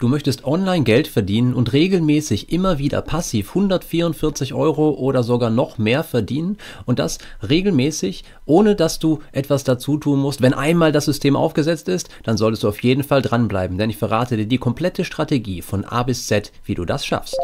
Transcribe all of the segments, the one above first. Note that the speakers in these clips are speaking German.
Du möchtest online Geld verdienen und regelmäßig immer wieder passiv 144 Euro oder sogar noch mehr verdienen und das regelmäßig, ohne dass du etwas dazu tun musst. Wenn einmal das System aufgesetzt ist, dann solltest du auf jeden Fall dranbleiben, denn ich verrate dir die komplette Strategie von A bis Z, wie du das schaffst.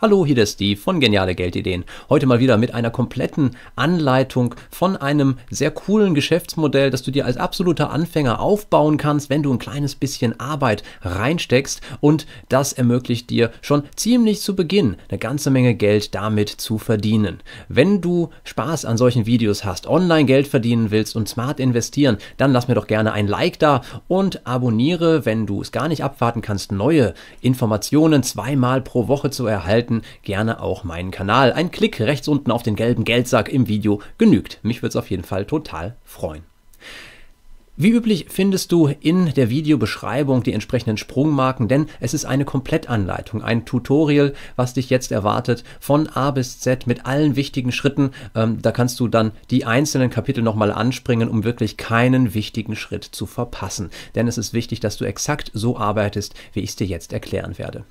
Hallo, hier der Steve von Geniale Geldideen. Heute mal wieder mit einer kompletten Anleitung von einem sehr coolen Geschäftsmodell, das du dir als absoluter Anfänger aufbauen kannst, wenn du ein kleines bisschen Arbeit reinsteckst. Und das ermöglicht dir schon ziemlich zu Beginn eine ganze Menge Geld damit zu verdienen. Wenn du Spaß an solchen Videos hast, online Geld verdienen willst und smart investieren, dann lass mir doch gerne ein Like da und abonniere, wenn du es gar nicht abwarten kannst, neue Informationen zweimal pro Woche zu erhalten hätten, gerne auch meinen Kanal. Ein Klick rechts unten auf den gelben Geldsack im Video genügt. Mich würde es auf jeden Fall total freuen. Wie üblich findest du in der Videobeschreibung die entsprechenden Sprungmarken, denn es ist eine Komplettanleitung, ein Tutorial, was dich jetzt erwartet, von A bis Z mit allen wichtigen Schritten. Ähm, da kannst du dann die einzelnen Kapitel nochmal anspringen, um wirklich keinen wichtigen Schritt zu verpassen. Denn es ist wichtig, dass du exakt so arbeitest, wie ich es dir jetzt erklären werde.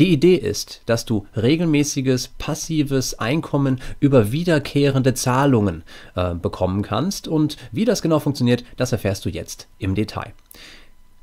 Die Idee ist, dass du regelmäßiges passives Einkommen über wiederkehrende Zahlungen äh, bekommen kannst und wie das genau funktioniert, das erfährst du jetzt im Detail.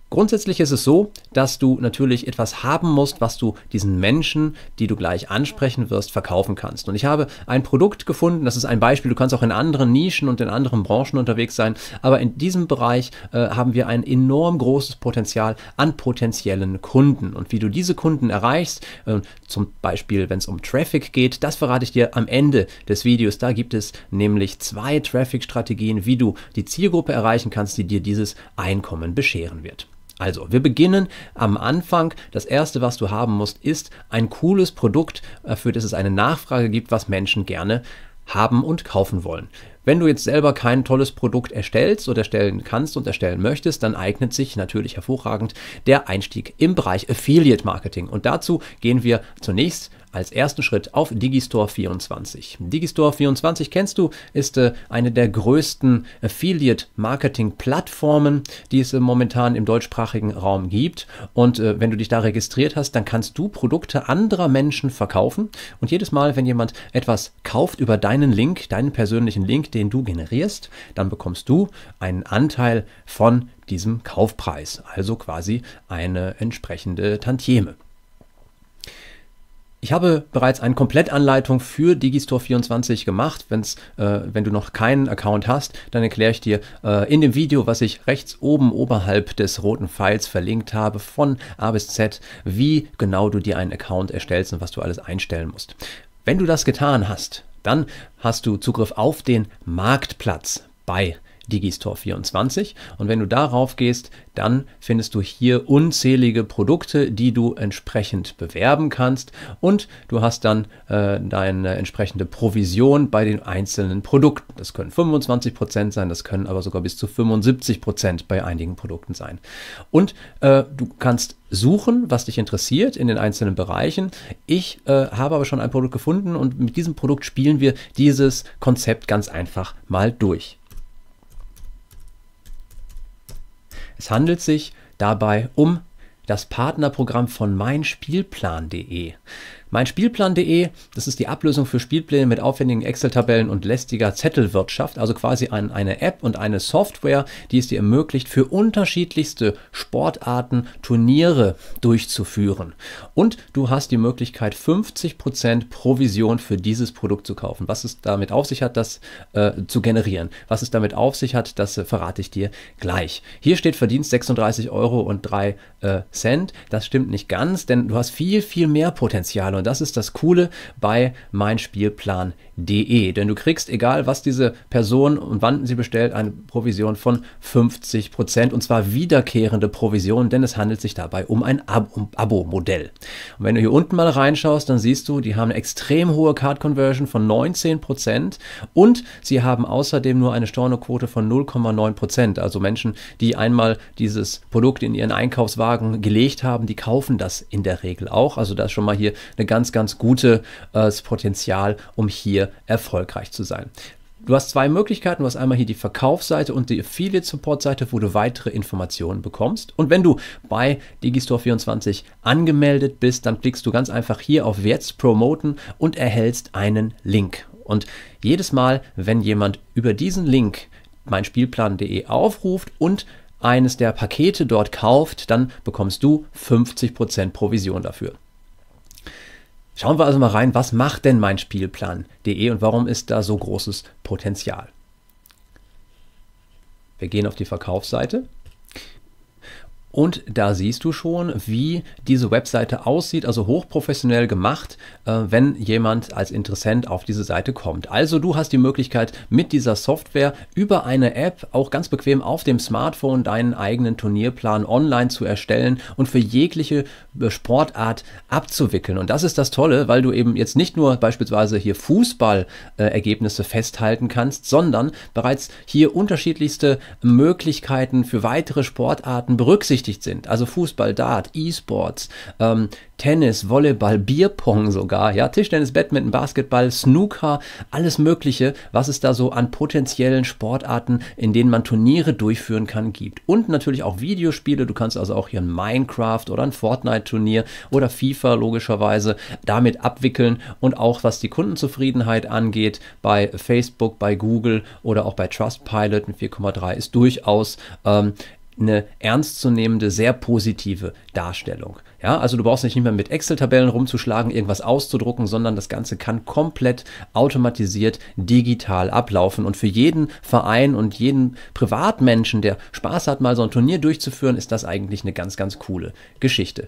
Grundsätzlich ist es so, dass du natürlich etwas haben musst, was du diesen Menschen, die du gleich ansprechen wirst, verkaufen kannst. Und ich habe ein Produkt gefunden, das ist ein Beispiel, du kannst auch in anderen Nischen und in anderen Branchen unterwegs sein, aber in diesem Bereich äh, haben wir ein enorm großes Potenzial an potenziellen Kunden. Und wie du diese Kunden erreichst, äh, zum Beispiel wenn es um Traffic geht, das verrate ich dir am Ende des Videos. Da gibt es nämlich zwei Traffic-Strategien, wie du die Zielgruppe erreichen kannst, die dir dieses Einkommen bescheren wird. Also, wir beginnen am Anfang. Das erste, was du haben musst, ist ein cooles Produkt, äh, für das es eine Nachfrage gibt, was Menschen gerne haben und kaufen wollen. Wenn du jetzt selber kein tolles Produkt erstellst oder erstellen kannst und erstellen möchtest, dann eignet sich natürlich hervorragend der Einstieg im Bereich Affiliate Marketing. Und dazu gehen wir zunächst als ersten Schritt auf Digistore 24. Digistore 24 kennst du, ist äh, eine der größten Affiliate-Marketing-Plattformen, die es äh, momentan im deutschsprachigen Raum gibt. Und äh, wenn du dich da registriert hast, dann kannst du Produkte anderer Menschen verkaufen. Und jedes Mal, wenn jemand etwas kauft über deinen Link, deinen persönlichen Link, den du generierst, dann bekommst du einen Anteil von diesem Kaufpreis, also quasi eine entsprechende Tantieme. Ich habe bereits eine Komplettanleitung für Digistore 24 gemacht. Wenn's, äh, wenn du noch keinen Account hast, dann erkläre ich dir äh, in dem Video, was ich rechts oben oberhalb des roten Pfeils verlinkt habe, von A bis Z, wie genau du dir einen Account erstellst und was du alles einstellen musst. Wenn du das getan hast, dann hast du Zugriff auf den Marktplatz bei Digistore24. Und wenn du darauf gehst, dann findest du hier unzählige Produkte, die du entsprechend bewerben kannst. Und du hast dann äh, deine entsprechende Provision bei den einzelnen Produkten. Das können 25% sein, das können aber sogar bis zu 75% bei einigen Produkten sein. Und äh, du kannst suchen, was dich interessiert in den einzelnen Bereichen. Ich äh, habe aber schon ein Produkt gefunden und mit diesem Produkt spielen wir dieses Konzept ganz einfach mal durch. Es handelt sich dabei um das Partnerprogramm von meinspielplan.de. Meinspielplan.de, das ist die Ablösung für Spielpläne mit aufwendigen Excel-Tabellen und lästiger Zettelwirtschaft, also quasi ein, eine App und eine Software, die es dir ermöglicht, für unterschiedlichste Sportarten Turniere durchzuführen. Und du hast die Möglichkeit, 50% Provision für dieses Produkt zu kaufen. Was es damit auf sich hat, das äh, zu generieren. Was es damit auf sich hat, das äh, verrate ich dir gleich. Hier steht Verdienst 36 Euro und 3 äh, Cent. Das stimmt nicht ganz, denn du hast viel, viel mehr Potenzial und das ist das Coole bei Mein Spielplan De, denn du kriegst, egal was diese Person und wann sie bestellt, eine Provision von 50 Prozent und zwar wiederkehrende Provision, denn es handelt sich dabei um ein Abo-Modell. Und wenn du hier unten mal reinschaust, dann siehst du, die haben eine extrem hohe Card-Conversion von 19 Prozent und sie haben außerdem nur eine Stornoquote von 0,9 Prozent. Also Menschen, die einmal dieses Produkt in ihren Einkaufswagen gelegt haben, die kaufen das in der Regel auch. Also da ist schon mal hier ein ganz, ganz gutes äh, Potenzial, um hier erfolgreich zu sein. Du hast zwei Möglichkeiten. Du hast einmal hier die Verkaufsseite und die Affiliate-Support-Seite, wo du weitere Informationen bekommst. Und wenn du bei Digistore24 angemeldet bist, dann klickst du ganz einfach hier auf Jetzt promoten und erhältst einen Link. Und jedes Mal, wenn jemand über diesen Link meinspielplan.de aufruft und eines der Pakete dort kauft, dann bekommst du 50% Provision dafür. Schauen wir also mal rein, was macht denn mein Spielplan.de und warum ist da so großes Potenzial? Wir gehen auf die Verkaufsseite und da siehst du schon, wie diese Webseite aussieht, also hochprofessionell gemacht, äh, wenn jemand als Interessent auf diese Seite kommt. Also du hast die Möglichkeit, mit dieser Software über eine App auch ganz bequem auf dem Smartphone deinen eigenen Turnierplan online zu erstellen und für jegliche äh, Sportart abzuwickeln. Und das ist das Tolle, weil du eben jetzt nicht nur beispielsweise hier Fußballergebnisse äh, festhalten kannst, sondern bereits hier unterschiedlichste Möglichkeiten für weitere Sportarten berücksichtigt berechtigt sind. Also Fußball, Dart, E-Sports, ähm, Tennis, Volleyball, Bierpong sogar, ja, Tischtennis, Badminton, Basketball, Snooker, alles Mögliche, was es da so an potenziellen Sportarten, in denen man Turniere durchführen kann, gibt. Und natürlich auch Videospiele. Du kannst also auch hier ein Minecraft oder ein Fortnite-Turnier oder FIFA logischerweise damit abwickeln und auch was die Kundenzufriedenheit angeht, bei Facebook, bei Google oder auch bei Trustpilot ein 4,3 ist durchaus ähm, eine ernstzunehmende, sehr positive Darstellung. Ja, also du brauchst nicht mehr mit Excel-Tabellen rumzuschlagen, irgendwas auszudrucken, sondern das Ganze kann komplett automatisiert digital ablaufen. Und für jeden Verein und jeden Privatmenschen, der Spaß hat, mal so ein Turnier durchzuführen, ist das eigentlich eine ganz, ganz coole Geschichte.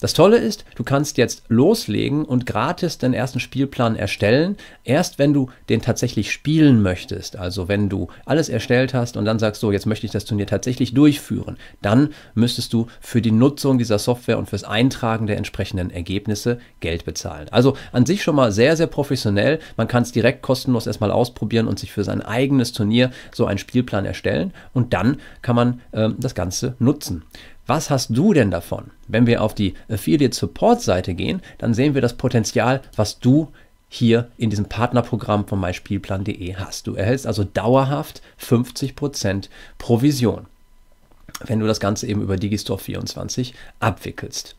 Das Tolle ist, du kannst jetzt loslegen und gratis den ersten Spielplan erstellen, erst wenn du den tatsächlich spielen möchtest. Also wenn du alles erstellt hast und dann sagst, so, jetzt möchte ich das Turnier tatsächlich durchführen, dann müsstest du für die Nutzung dieser Software und fürs Eintragen der entsprechenden Ergebnisse Geld bezahlen. Also an sich schon mal sehr, sehr professionell. Man kann es direkt kostenlos erstmal ausprobieren und sich für sein eigenes Turnier so einen Spielplan erstellen und dann kann man äh, das Ganze nutzen. Was hast du denn davon? Wenn wir auf die Affiliate Support Seite gehen, dann sehen wir das Potenzial, was du hier in diesem Partnerprogramm von myspielplan.de hast. Du erhältst also dauerhaft 50% Provision, wenn du das Ganze eben über Digistore 24 abwickelst.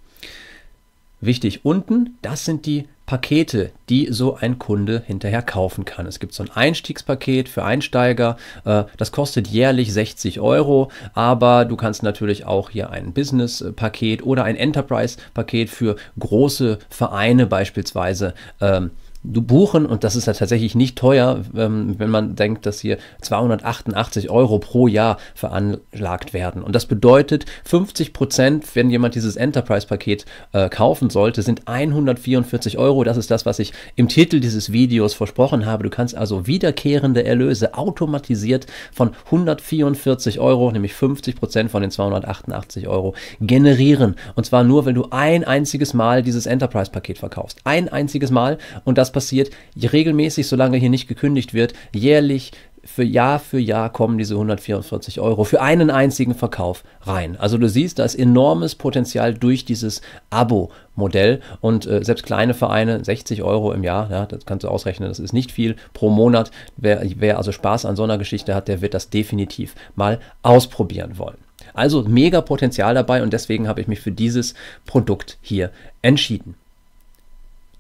Wichtig unten, das sind die Pakete, die so ein Kunde hinterher kaufen kann. Es gibt so ein Einstiegspaket für Einsteiger, äh, das kostet jährlich 60 Euro, aber du kannst natürlich auch hier ein Business-Paket oder ein Enterprise-Paket für große Vereine beispielsweise ähm, buchen und das ist ja tatsächlich nicht teuer, ähm, wenn man denkt, dass hier 288 Euro pro Jahr veranlagt werden. Und das bedeutet 50 Prozent, wenn jemand dieses Enterprise-Paket äh, kaufen sollte, sind 144 Euro. Das ist das, was ich im Titel dieses Videos versprochen habe. Du kannst also wiederkehrende Erlöse automatisiert von 144 Euro, nämlich 50 Prozent von den 288 Euro, generieren. Und zwar nur, wenn du ein einziges Mal dieses Enterprise-Paket verkaufst. Ein einziges Mal und das passiert regelmäßig, solange hier nicht gekündigt wird, jährlich für Jahr für Jahr kommen diese 144 Euro für einen einzigen Verkauf rein. Also du siehst, da ist enormes Potenzial durch dieses Abo-Modell und äh, selbst kleine Vereine, 60 Euro im Jahr, ja, das kannst du ausrechnen, das ist nicht viel pro Monat. Wer, wer also Spaß an so einer Geschichte hat, der wird das definitiv mal ausprobieren wollen. Also mega Potenzial dabei und deswegen habe ich mich für dieses Produkt hier entschieden.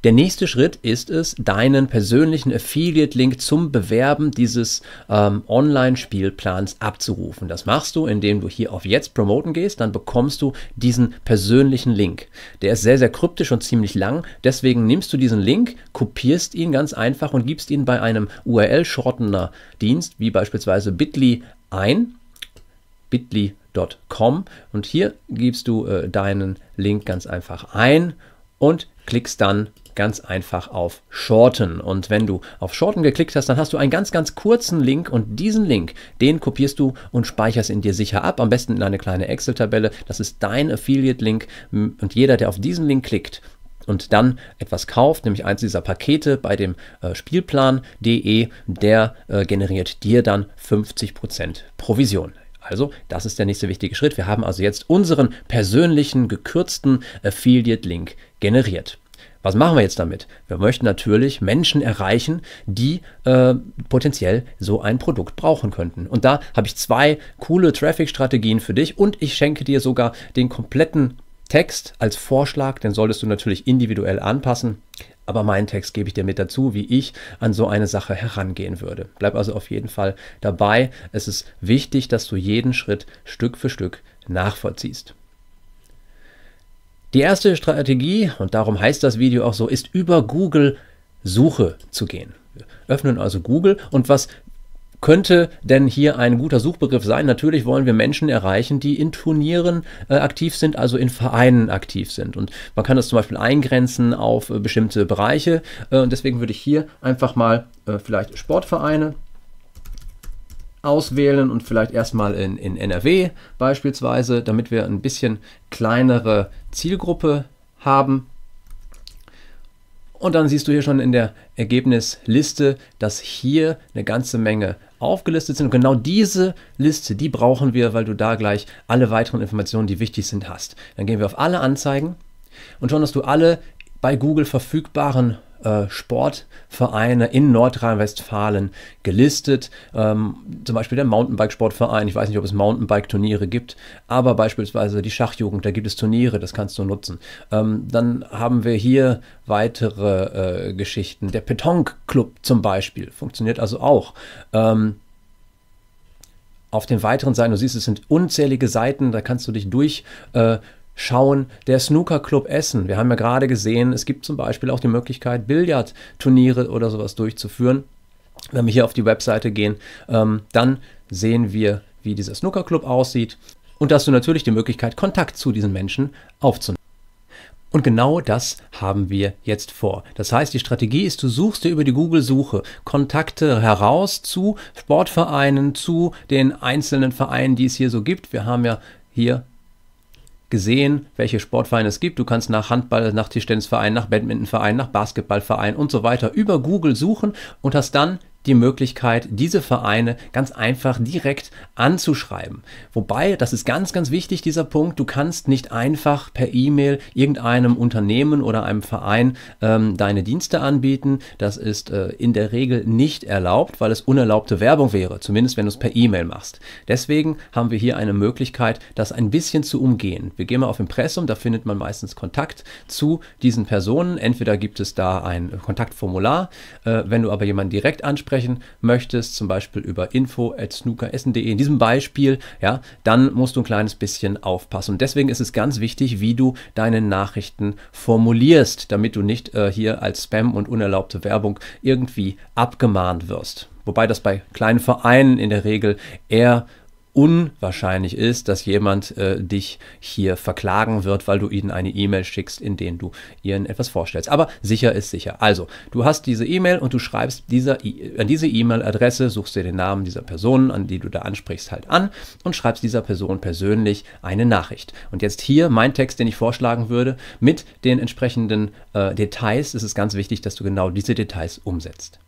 Der nächste Schritt ist es, deinen persönlichen Affiliate-Link zum Bewerben dieses ähm, Online-Spielplans abzurufen. Das machst du, indem du hier auf Jetzt promoten gehst, dann bekommst du diesen persönlichen Link. Der ist sehr, sehr kryptisch und ziemlich lang, deswegen nimmst du diesen Link, kopierst ihn ganz einfach und gibst ihn bei einem url schrottener dienst wie beispielsweise Bitly, ein. Bitly.com und hier gibst du äh, deinen Link ganz einfach ein und klickst dann ganz einfach auf Shorten. Und wenn du auf Shorten geklickt hast, dann hast du einen ganz, ganz kurzen Link und diesen Link, den kopierst du und speicherst ihn dir sicher ab, am besten in eine kleine Excel-Tabelle. Das ist dein Affiliate-Link und jeder, der auf diesen Link klickt, und dann etwas kauft, nämlich eins dieser Pakete bei dem äh, Spielplan.de, der äh, generiert dir dann 50% Provision. Also, das ist der nächste wichtige Schritt. Wir haben also jetzt unseren persönlichen gekürzten Affiliate-Link generiert. Was machen wir jetzt damit? Wir möchten natürlich Menschen erreichen, die äh, potenziell so ein Produkt brauchen könnten. Und da habe ich zwei coole Traffic-Strategien für dich und ich schenke dir sogar den kompletten Text als Vorschlag, den solltest du natürlich individuell anpassen. Aber meinen Text gebe ich dir mit dazu, wie ich an so eine Sache herangehen würde. Bleib also auf jeden Fall dabei. Es ist wichtig, dass du jeden Schritt Stück für Stück nachvollziehst. Die erste Strategie, und darum heißt das Video auch so, ist über Google Suche zu gehen. Wir öffnen also Google und was könnte denn hier ein guter Suchbegriff sein? Natürlich wollen wir Menschen erreichen, die in Turnieren äh, aktiv sind, also in Vereinen aktiv sind. Und man kann das zum Beispiel eingrenzen auf äh, bestimmte Bereiche. Äh, und deswegen würde ich hier einfach mal äh, vielleicht Sportvereine auswählen und vielleicht erstmal in, in NRW beispielsweise, damit wir ein bisschen kleinere Zielgruppe haben. Und dann siehst du hier schon in der Ergebnisliste, dass hier eine ganze Menge aufgelistet sind. Und genau diese Liste, die brauchen wir, weil du da gleich alle weiteren Informationen, die wichtig sind, hast. Dann gehen wir auf alle Anzeigen und schon hast du alle bei Google verfügbaren äh, Sportvereine in Nordrhein-Westfalen gelistet. Ähm, zum Beispiel der Mountainbike-Sportverein. Ich weiß nicht, ob es Mountainbike-Turniere gibt, aber beispielsweise die Schachjugend, da gibt es Turniere, das kannst du nutzen. Ähm, dann haben wir hier weitere äh, Geschichten. Der Petonk-Club zum Beispiel funktioniert also auch. Ähm, auf den weiteren Seiten, du siehst, es sind unzählige Seiten, da kannst du dich durch. Äh, schauen, der Snooker Club Essen. Wir haben ja gerade gesehen, es gibt zum Beispiel auch die Möglichkeit, Billardturniere oder sowas durchzuführen. Wenn wir hier auf die Webseite gehen, ähm, dann sehen wir, wie dieser Snooker Club aussieht und dass du natürlich die Möglichkeit, Kontakt zu diesen Menschen aufzunehmen. Und genau das haben wir jetzt vor. Das heißt, die Strategie ist, du suchst dir über die Google-Suche Kontakte heraus zu Sportvereinen, zu den einzelnen Vereinen, die es hier so gibt. Wir haben ja hier gesehen, welche Sportvereine es gibt. Du kannst nach Handball, nach Tischtennisverein, nach Badmintonverein, nach Basketballverein und so weiter über Google suchen und hast dann die Möglichkeit, diese Vereine ganz einfach direkt anzuschreiben. Wobei, das ist ganz, ganz wichtig, dieser Punkt, du kannst nicht einfach per E-Mail irgendeinem Unternehmen oder einem Verein ähm, deine Dienste anbieten. Das ist äh, in der Regel nicht erlaubt, weil es unerlaubte Werbung wäre, zumindest wenn du es per E-Mail machst. Deswegen haben wir hier eine Möglichkeit, das ein bisschen zu umgehen. Wir gehen mal auf Impressum, da findet man meistens Kontakt zu diesen Personen. Entweder gibt es da ein Kontaktformular, äh, wenn du aber jemanden direkt ansprichst, sprechen möchtest, zum Beispiel über info at snookeressen.de in diesem Beispiel, ja, dann musst du ein kleines bisschen aufpassen. Und deswegen ist es ganz wichtig, wie du deine Nachrichten formulierst, damit du nicht äh, hier als Spam und unerlaubte Werbung irgendwie abgemahnt wirst. Wobei das bei kleinen Vereinen in der Regel eher unwahrscheinlich ist, dass jemand äh, dich hier verklagen wird, weil du ihnen eine E-Mail schickst, in denen du ihnen etwas vorstellst. Aber sicher ist sicher. Also, du hast diese E-Mail und du schreibst dieser e an diese E-Mail-Adresse, suchst dir den Namen dieser Person, an die du da ansprichst, halt an und schreibst dieser Person persönlich eine Nachricht. Und jetzt hier mein Text, den ich vorschlagen würde, mit den entsprechenden äh, Details ist ganz wichtig, dass du genau diese Details umsetzt.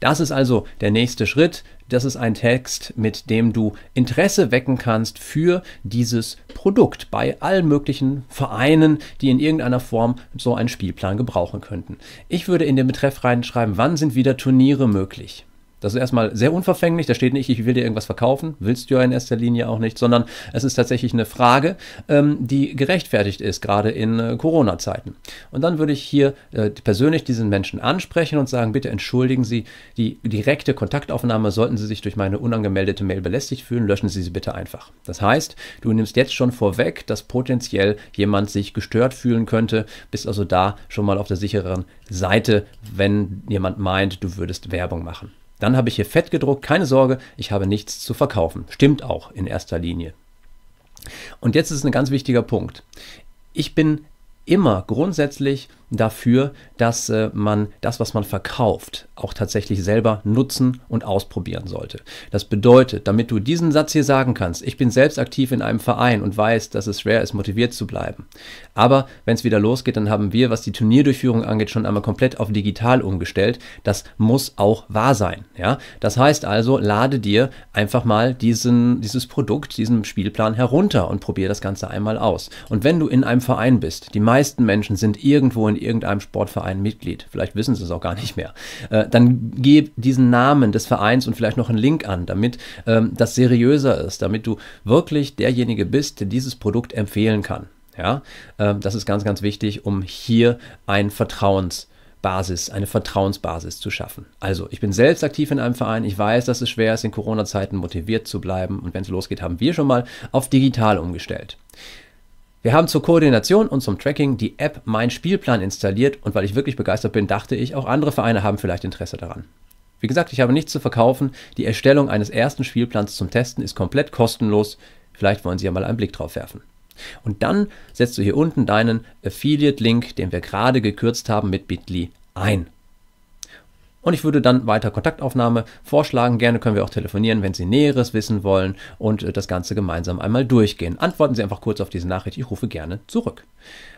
Das ist also der nächste Schritt. Das ist ein Text, mit dem du Interesse wecken kannst für dieses Produkt bei allen möglichen Vereinen, die in irgendeiner Form so einen Spielplan gebrauchen könnten. Ich würde in den Betreff reinschreiben, wann sind wieder Turniere möglich. Das ist erstmal sehr unverfänglich. Da steht nicht, ich will dir irgendwas verkaufen. Willst du ja in erster Linie auch nicht, sondern es ist tatsächlich eine Frage, ähm, die gerechtfertigt ist, gerade in äh, Corona-Zeiten. Und dann würde ich hier äh, persönlich diesen Menschen ansprechen und sagen, bitte entschuldigen Sie die direkte Kontaktaufnahme. Sollten Sie sich durch meine unangemeldete Mail belästigt fühlen, löschen Sie sie bitte einfach. Das heißt, du nimmst jetzt schon vorweg, dass potenziell jemand sich gestört fühlen könnte, bist also da schon mal auf der sicheren Seite, wenn jemand meint, du würdest Werbung machen. Dann habe ich hier fett gedruckt, keine Sorge, ich habe nichts zu verkaufen. Stimmt auch in erster Linie. Und jetzt ist ein ganz wichtiger Punkt. Ich bin immer grundsätzlich dafür, dass äh, man das, was man verkauft, auch tatsächlich selber nutzen und ausprobieren sollte. Das bedeutet, damit du diesen Satz hier sagen kannst, ich bin selbst aktiv in einem Verein und weiß, dass es schwer ist, motiviert zu bleiben. Aber wenn es wieder losgeht, dann haben wir, was die Turnierdurchführung angeht, schon einmal komplett auf digital umgestellt. Das muss auch wahr sein. Ja? Das heißt also, lade dir einfach mal diesen, dieses Produkt, diesen Spielplan herunter und probiere das Ganze einmal aus. Und wenn du in einem Verein bist, die meisten Menschen sind irgendwo in irgendeinem Sportverein Mitglied. Vielleicht wissen sie es auch gar nicht mehr. Äh, dann gib diesen Namen des Vereins und vielleicht noch einen Link an, damit ähm, das seriöser ist, damit du wirklich derjenige bist, der dieses Produkt empfehlen kann. Ja, ähm, das ist ganz, ganz wichtig, um hier ein Vertrauens Basis, eine Vertrauensbasis zu schaffen. Also, ich bin selbst aktiv in einem Verein. Ich weiß, dass es schwer ist, in Corona-Zeiten motiviert zu bleiben. Und wenn es losgeht, haben wir schon mal auf digital umgestellt. Wir haben zur Koordination und zum Tracking die App Mein Spielplan installiert und weil ich wirklich begeistert bin, dachte ich, auch andere Vereine haben vielleicht Interesse daran. Wie gesagt, ich habe nichts zu verkaufen. Die Erstellung eines ersten Spielplans zum Testen ist komplett kostenlos. Vielleicht wollen Sie ja mal einen Blick drauf werfen. Und dann setzt du hier unten deinen Affiliate-Link, den wir gerade gekürzt haben, mit Bitly ein. Und ich würde dann weiter Kontaktaufnahme vorschlagen. Gerne können wir auch telefonieren, wenn Sie Näheres wissen wollen und äh, das Ganze gemeinsam einmal durchgehen. Antworten Sie einfach kurz auf diese Nachricht. Ich rufe gerne zurück.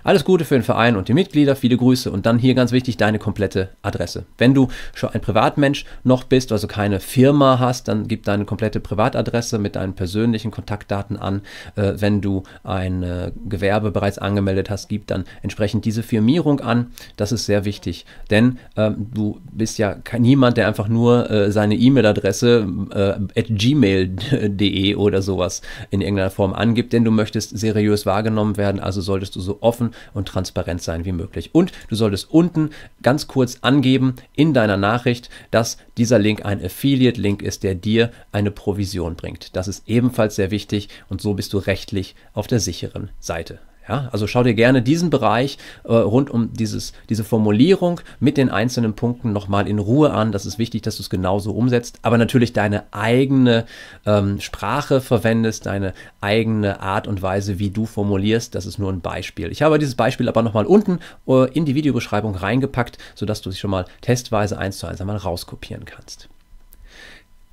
Alles Gute für den Verein und die Mitglieder. Viele Grüße. Und dann hier ganz wichtig deine komplette Adresse. Wenn du schon ein Privatmensch noch bist, also keine Firma hast, dann gib deine komplette Privatadresse mit deinen persönlichen Kontaktdaten an. Äh, wenn du ein äh, Gewerbe bereits angemeldet hast, gib dann entsprechend diese Firmierung an. Das ist sehr wichtig, denn ähm, du bist ja ja niemand, der einfach nur äh, seine E-Mail-Adresse äh, at gmail.de oder sowas in irgendeiner Form angibt, denn du möchtest seriös wahrgenommen werden, also solltest du so offen und transparent sein wie möglich. Und du solltest unten ganz kurz angeben in deiner Nachricht, dass dieser Link ein Affiliate-Link ist, der dir eine Provision bringt. Das ist ebenfalls sehr wichtig und so bist du rechtlich auf der sicheren Seite. Ja, also schau dir gerne diesen Bereich äh, rund um dieses, diese Formulierung mit den einzelnen Punkten nochmal in Ruhe an. Das ist wichtig, dass du es genauso umsetzt, aber natürlich deine eigene ähm, Sprache verwendest, deine eigene Art und Weise, wie du formulierst. Das ist nur ein Beispiel. Ich habe dieses Beispiel aber nochmal unten äh, in die Videobeschreibung reingepackt, sodass du es schon mal testweise eins zu eins einmal rauskopieren kannst.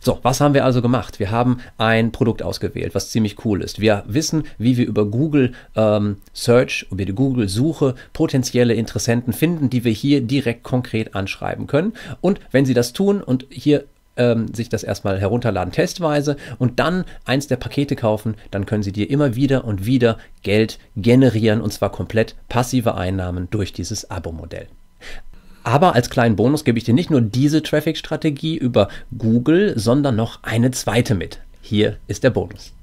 So, was haben wir also gemacht? Wir haben ein Produkt ausgewählt, was ziemlich cool ist. Wir wissen, wie wir über Google ähm, Search, über die Google Suche potenzielle Interessenten finden, die wir hier direkt konkret anschreiben können. Und wenn Sie das tun und hier ähm, sich das erstmal herunterladen testweise und dann eins der Pakete kaufen, dann können Sie dir immer wieder und wieder Geld generieren und zwar komplett passive Einnahmen durch dieses Abo-Modell. Aber als kleinen Bonus gebe ich dir nicht nur diese Traffic-Strategie über Google, sondern noch eine zweite mit. Hier ist der Bonus.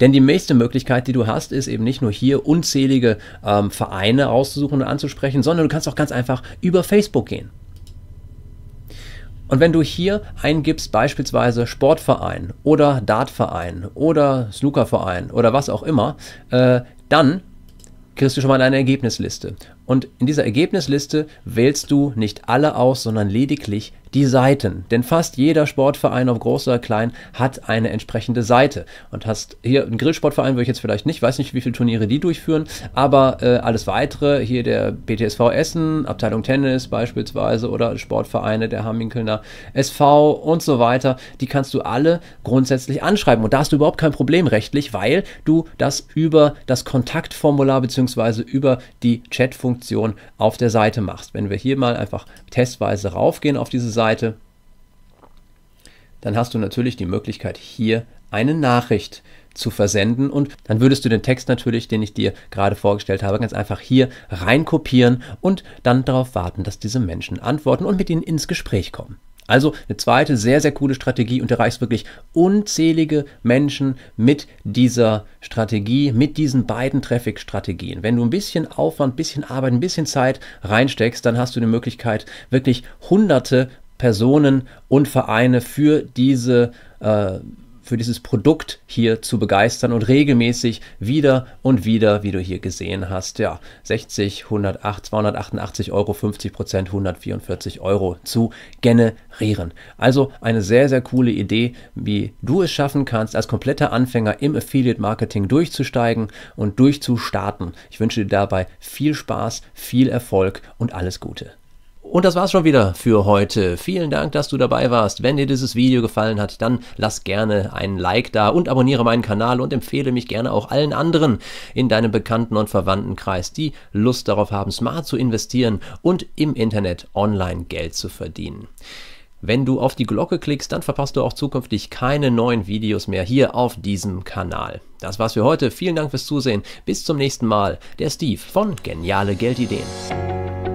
Denn die nächste Möglichkeit, die du hast, ist eben nicht nur hier unzählige ähm, Vereine auszusuchen und anzusprechen, sondern du kannst auch ganz einfach über Facebook gehen. Und wenn du hier eingibst beispielsweise Sportverein oder Dartverein oder Snookerverein oder was auch immer, äh, dann kriegst du schon mal eine Ergebnisliste. Und in dieser Ergebnisliste wählst du nicht alle aus, sondern lediglich die Seiten. Denn fast jeder Sportverein, ob groß oder klein, hat eine entsprechende Seite. Und hast hier einen Grillsportverein, würde ich jetzt vielleicht nicht, weiß nicht, wie viele Turniere die durchführen, aber äh, alles weitere, hier der BTSV Essen, Abteilung Tennis beispielsweise oder Sportvereine der Hamminkelner SV und so weiter, die kannst du alle grundsätzlich anschreiben. Und da hast du überhaupt kein Problem rechtlich, weil du das über das Kontaktformular bzw. über die Chatfunktion Funktion auf der Seite machst. Wenn wir hier mal einfach testweise raufgehen auf diese Seite, dann hast du natürlich die Möglichkeit, hier eine Nachricht zu versenden und dann würdest du den Text natürlich, den ich dir gerade vorgestellt habe, ganz einfach hier reinkopieren und dann darauf warten, dass diese Menschen antworten und mit ihnen ins Gespräch kommen. Also eine zweite sehr, sehr coole Strategie und erreichst wirklich unzählige Menschen mit dieser Strategie, mit diesen beiden Traffic-Strategien. Wenn du ein bisschen Aufwand, ein bisschen Arbeit, ein bisschen Zeit reinsteckst, dann hast du die Möglichkeit, wirklich hunderte Personen und Vereine für diese äh, für dieses Produkt hier zu begeistern und regelmäßig wieder und wieder, wie du hier gesehen hast, ja, 60, 108, 288 Euro, 50 Prozent, 144 Euro zu generieren. Also eine sehr, sehr coole Idee, wie du es schaffen kannst, als kompletter Anfänger im Affiliate Marketing durchzusteigen und durchzustarten. Ich wünsche dir dabei viel Spaß, viel Erfolg und alles Gute. Und das war's schon wieder für heute. Vielen Dank, dass du dabei warst. Wenn dir dieses Video gefallen hat, dann lass gerne einen Like da und abonniere meinen Kanal und empfehle mich gerne auch allen anderen in deinem Bekannten- und Verwandtenkreis, die Lust darauf haben, smart zu investieren und im Internet online Geld zu verdienen. Wenn du auf die Glocke klickst, dann verpasst du auch zukünftig keine neuen Videos mehr hier auf diesem Kanal. Das war's für heute. Vielen Dank fürs Zusehen. Bis zum nächsten Mal. Der Steve von Geniale Geldideen.